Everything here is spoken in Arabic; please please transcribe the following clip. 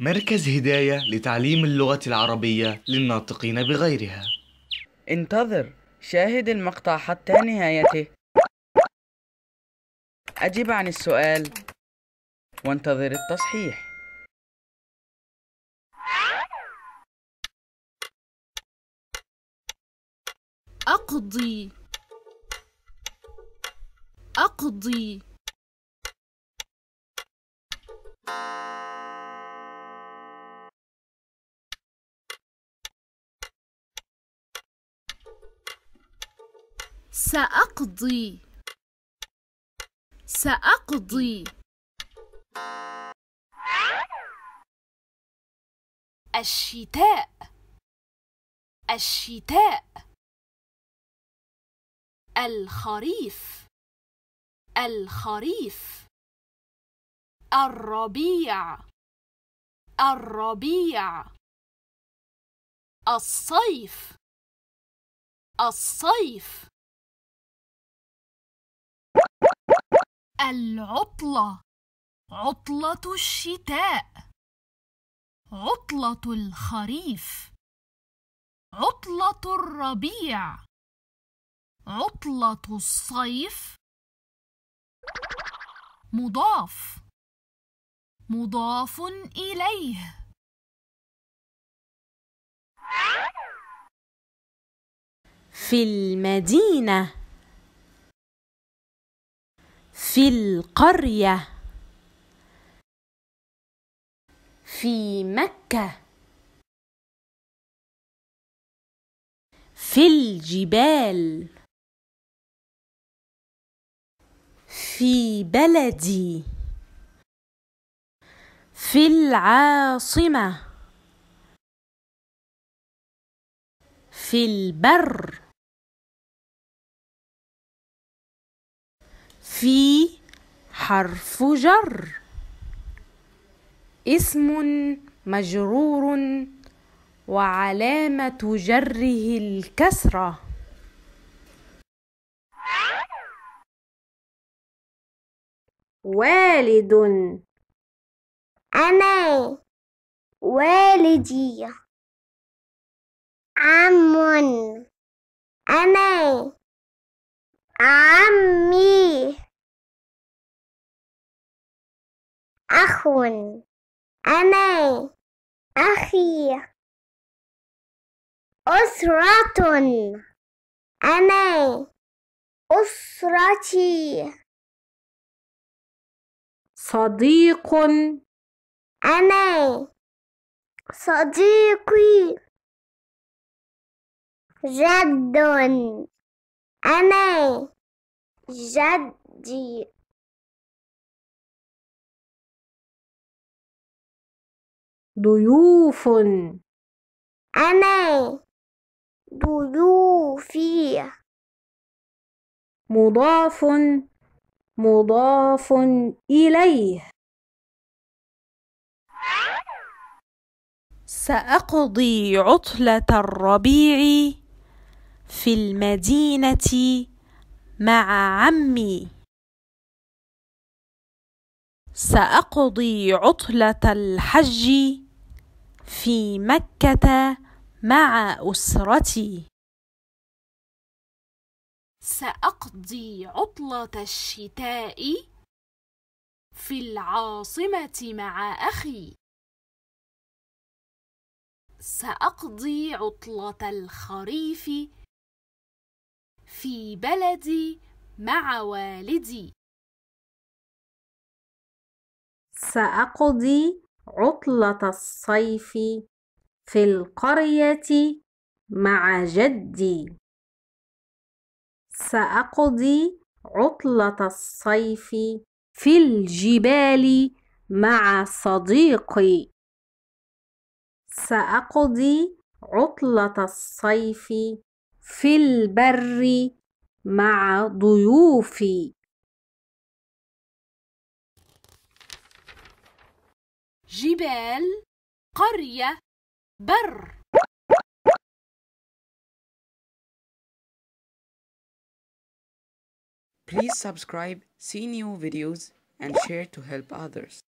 مركز هداية لتعليم اللغة العربية للناطقين بغيرها انتظر شاهد المقطع حتى نهايته أجب عن السؤال وانتظر التصحيح أقضي أقضي سأقضي سأقضي الشتاء الشتاء الخريف الخريف الربيع الربيع الصيف الصيف العطلة عطلة الشتاء عطلة الخريف عطلة الربيع عطلة الصيف مضاف مضاف إليه في المدينة في القرية في مكة في الجبال في بلدي في العاصمة في البر في حرف جر اسم مجرور وعلامة جره الكسرة والد أنا والدي عم أنا عمي أخ أنا أخي أسرة أنا أسرتي صديق أنا صديقي جد أنا جدي ضيوف أنا ضيوفي مضاف مضاف إليه سأقضي عطلة الربيع في المدينة مع عمي سأقضي عطلة الحج في مكة مع أسرتي. سأقضي عطلة الشتاء في العاصمة مع أخي. سأقضي عطلة الخريف في بلدي مع والدي. سأقضي عطلة الصيف في القرية مع جدي سأقضي عطلة الصيف في الجبال مع صديقي سأقضي عطلة الصيف في البر مع ضيوفي جبال قرية بر Please subscribe, see new videos and share to help others.